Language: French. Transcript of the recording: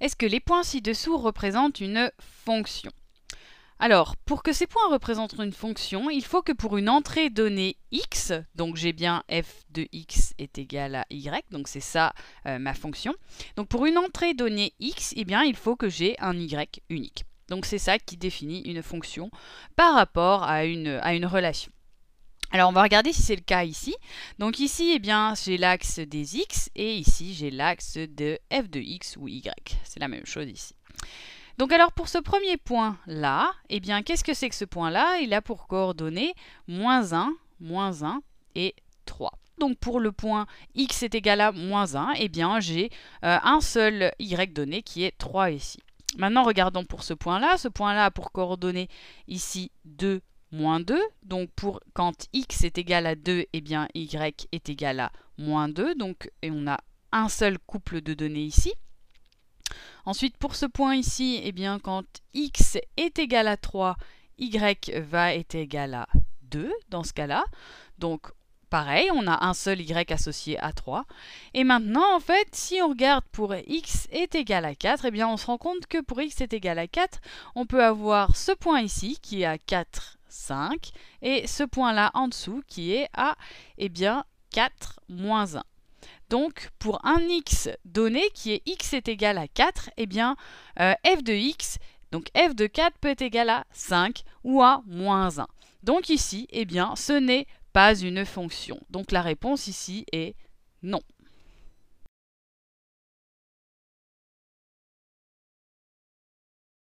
Est-ce que les points ci-dessous représentent une fonction alors, pour que ces points représentent une fonction, il faut que pour une entrée donnée x, donc j'ai bien f de x est égal à y, donc c'est ça euh, ma fonction. Donc pour une entrée donnée x, eh bien il faut que j'ai un y unique. Donc c'est ça qui définit une fonction par rapport à une, à une relation. Alors on va regarder si c'est le cas ici. Donc ici, eh bien, j'ai l'axe des x et ici j'ai l'axe de f de x ou y. C'est la même chose ici. Donc alors pour ce premier point là, eh bien qu'est-ce que c'est que ce point là Il a pour coordonnées moins 1, moins 1 et 3. Donc pour le point x est égal à moins 1, eh bien j'ai euh, un seul y donné qui est 3 ici. Maintenant regardons pour ce point là. Ce point là a pour coordonnées ici 2, moins 2. Donc pour quand x est égal à 2, et eh bien y est égal à moins 2. Donc et on a un seul couple de données ici. Ensuite, pour ce point ici, et eh bien, quand x est égal à 3, y va être égal à 2 dans ce cas-là. Donc pareil, on a un seul y associé à 3. Et maintenant, en fait, si on regarde pour x est égal à 4, eh bien on se rend compte que pour x est égal à 4, on peut avoir ce point ici qui est à 4, 5, et ce point-là en dessous qui est à eh bien, 4 moins 1. Donc, pour un x donné qui est x est égal à 4, eh bien, euh, f de x, donc f de 4 peut être égal à 5 ou à moins 1. Donc ici, eh bien, ce n'est pas une fonction. Donc la réponse ici est non.